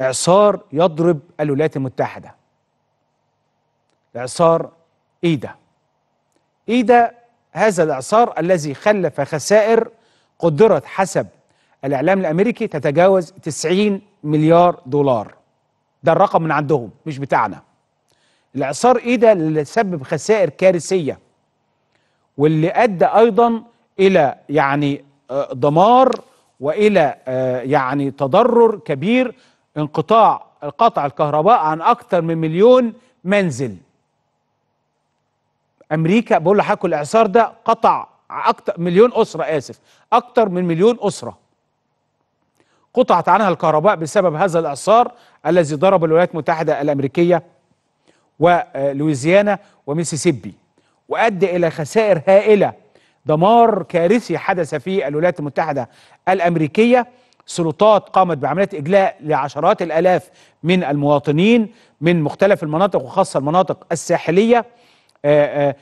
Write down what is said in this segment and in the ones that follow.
إعصار يضرب الولايات المتحدة إعصار إيدا إيدا هذا الإعصار الذي خلف خسائر قدرت حسب الإعلام الأمريكي تتجاوز 90 مليار دولار ده الرقم من عندهم مش بتاعنا الإعصار إيدا اللي سبب خسائر كارثية واللي أدى أيضا إلى يعني آه، دمار والى آه، يعني تضرر كبير انقطاع قطع الكهرباء عن اكثر من مليون منزل امريكا بقول لحضرتك الاعصار ده قطع اكثر مليون اسره اسف اكثر من مليون اسره قطعت عنها الكهرباء بسبب هذا الاعصار الذي ضرب الولايات المتحده الامريكيه ولويزيانا وميسيسيبي وادى الى خسائر هائله دمار كارثي حدث في الولايات المتحدة الأمريكية سلطات قامت بعمليات إجلاء لعشرات الألاف من المواطنين من مختلف المناطق وخاصة المناطق الساحلية آه، آه،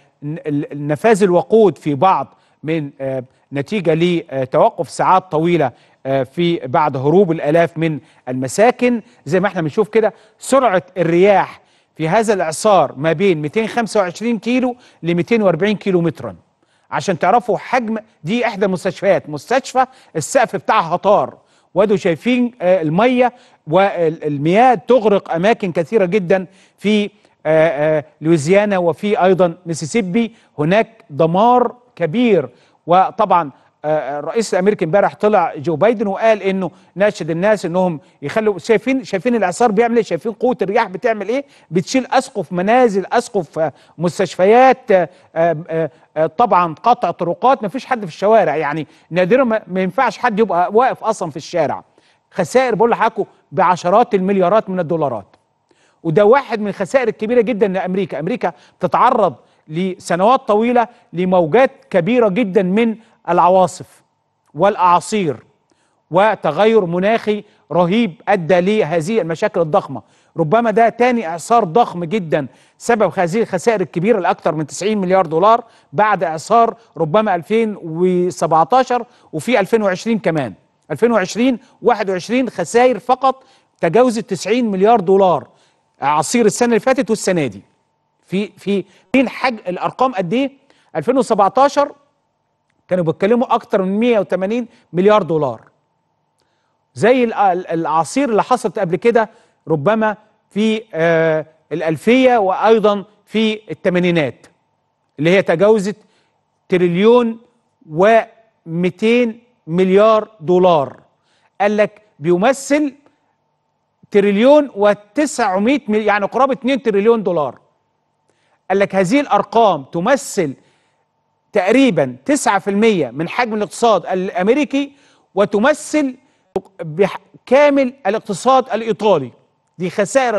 نفاذ الوقود في بعض من آه، نتيجة لتوقف ساعات طويلة في بعد هروب الآلاف من المساكن زي ما احنا بنشوف كده سرعة الرياح في هذا الإعصار ما بين 225 كيلو ل 240 كيلو متراً عشان تعرفوا حجم دي احدى المستشفيات مستشفى السقف بتاعها طار وادوا شايفين آه، الميه والمياه تغرق اماكن كثيره جدا في آه، آه، لويزيانا وفي ايضا ميسيسيبي هناك دمار كبير وطبعا آه، الرئيس الامريكي امبارح طلع جو بايدن وقال انه ناشد الناس انهم يخلوا شايفين شايفين الاعصار بيعمل ايه شايفين قوه الرياح بتعمل ايه بتشيل اسقف منازل اسقف آه، مستشفيات آه، طبعا قطع طرقات ما فيش حد في الشوارع يعني نادرا ما ينفعش حد يبقى واقف اصلا في الشارع خسائر بقول لحضراتكم بعشرات المليارات من الدولارات وده واحد من الخسائر الكبيره جدا لامريكا امريكا تتعرض لسنوات طويلة لموجات كبيرة جدا من العواصف والأعاصير وتغير مناخي رهيب أدى لهذه المشاكل الضخمة ربما ده تاني إعصار ضخم جدا سبب هذه الخسائر الكبيرة لأكثر من 90 مليار دولار بعد إعصار ربما 2017 وفي 2020 كمان 2020 21 خسائر فقط تجاوزت 90 مليار دولار عصير السنة اللي فاتت والسنة دي في في في حج الارقام قد ايه 2017 كانوا بيتكلموا اكتر من 180 مليار دولار زي الاعاصير اللي حصلت قبل كده ربما في آه الالفيه وايضا في الثمانينات اللي هي تجاوزت تريليون و200 مليار دولار قال لك بيمثل تريليون و900 يعني قرابه 2 تريليون دولار قال لك هذه الأرقام تمثل تقريبا 9% من حجم الاقتصاد الأمريكي وتمثل كامل الاقتصاد الإيطالي دي خسائر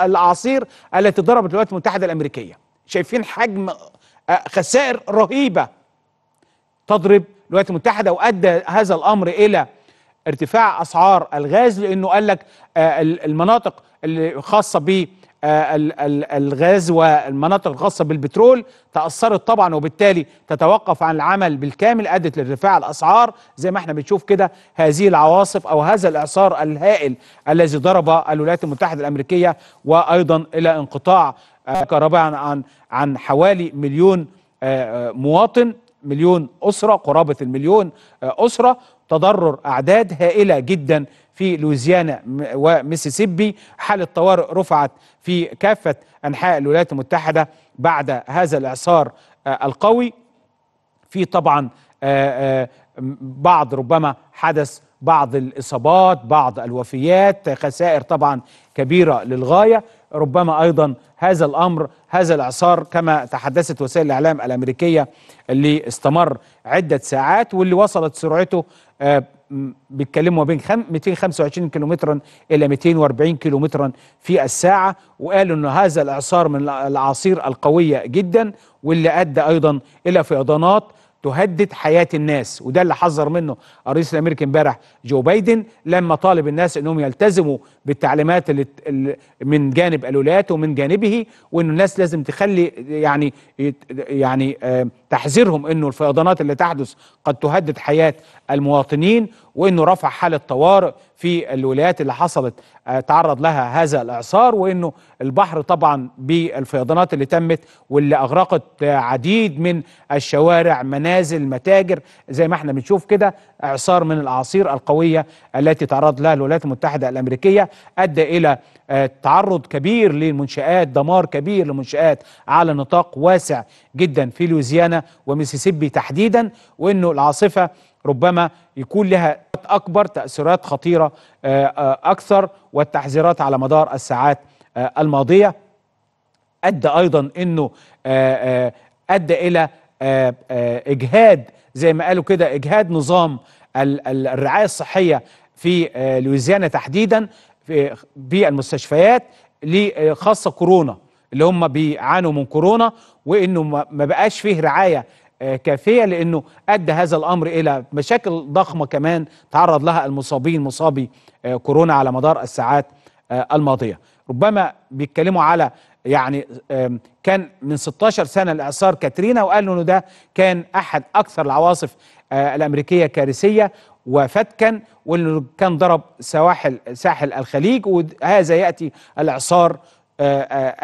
الاعاصير التي ضربت الولايات المتحدة الأمريكية شايفين حجم آه، خسائر رهيبة تضرب الولايات المتحدة وأدى هذا الأمر إلى ارتفاع أسعار الغاز لأنه قال لك آه، المناطق الخاصه ب آه، الغاز والمناطق الخاصة بالبترول تأثرت طبعا وبالتالي تتوقف عن العمل بالكامل أدت لارتفاع الأسعار زي ما احنا بنشوف كده هذه العواصف أو هذا الإعصار الهائل الذي ضرب الولايات المتحدة الأمريكية وأيضا إلى انقطاع كهرباء آه، عن عن حوالي مليون آه، مواطن مليون أسرة قرابة المليون آه، أسرة تضرر أعداد هائلة جدا في لويزيانا وميسيسيبي حالة طوارئ رفعت في كافة أنحاء الولايات المتحدة بعد هذا الإعصار آه، القوي في طبعا آه، بعض ربما حدث بعض الاصابات بعض الوفيات خسائر طبعا كبيره للغايه ربما ايضا هذا الامر هذا الاعصار كما تحدثت وسائل الاعلام الامريكيه اللي استمر عده ساعات واللي وصلت سرعته آه، بيتكلموا بين 225 كيلومترا الى 240 كيلومترا في الساعه وقالوا ان هذا الاعصار من الاعاصير القويه جدا واللي ادى ايضا الى فيضانات تهدد حياة الناس وده اللي حذر منه الرئيس الأمريكي امبارح جو بايدن لما طالب الناس أنهم يلتزموا بالتعليمات اللي من جانب الولايات ومن جانبه وأن الناس لازم تخلي يعني يعني تحذيرهم أنه الفيضانات اللي تحدث قد تهدد حياة المواطنين وانه رفع حاله طوارئ في الولايات اللي حصلت آه، تعرض لها هذا الاعصار وانه البحر طبعا بالفيضانات اللي تمت واللي اغرقت آه، عديد من الشوارع منازل متاجر زي ما احنا بنشوف كده اعصار من الاعاصير القويه التي تعرض لها الولايات المتحده الامريكيه ادى الى آه، تعرض كبير للمنشآت دمار كبير للمنشآت على نطاق واسع جدا في لويزيانا وميسيسيبي تحديدا وانه العاصفه ربما يكون لها اكبر تاثيرات خطيره آه، آه، اكثر والتحذيرات على مدار الساعات آه، الماضيه ادى ايضا انه ادى الى اجهاد زي ما قالوا كده اجهاد نظام الرعايه الصحيه في لويزيانا تحديدا في بالمستشفيات لخاصه كورونا اللي هم بيعانوا من كورونا وانه ما بقاش فيه رعايه آه، كافية لأنه أدى هذا الأمر إلى مشاكل ضخمة كمان تعرض لها المصابين مصابي آه، كورونا على مدار الساعات آه، الماضية ربما بيتكلموا على يعني كان من 16 سنة لإعصار كاترينا وقالوا إنه ده كان أحد أكثر العواصف الأمريكية كارثية وفتكا وإنه كان ضرب سواحل ساحل الخليج وهذا يأتي الإعصار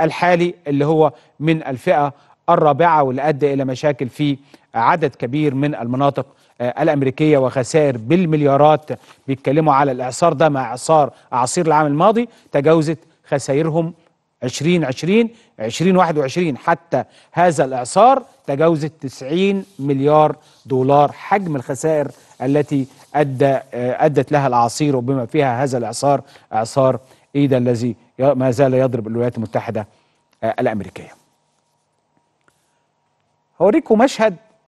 الحالي اللي هو من الفئة الرابعة واللي أدى إلى مشاكل في عدد كبير من المناطق آه، الأمريكية وخسائر بالمليارات بيتكلموا على الإعصار ده مع إعصار أعاصير العام الماضي تجاوزت خسائرهم 2020 2021 حتى هذا الإعصار تجاوزت 90 مليار دولار حجم الخسائر التي أدى آه، أدت لها الأعاصير وبما فيها هذا الإعصار إعصار إيدا الذي ما زال يضرب الولايات المتحدة آه، الأمريكية هوريكم مشهد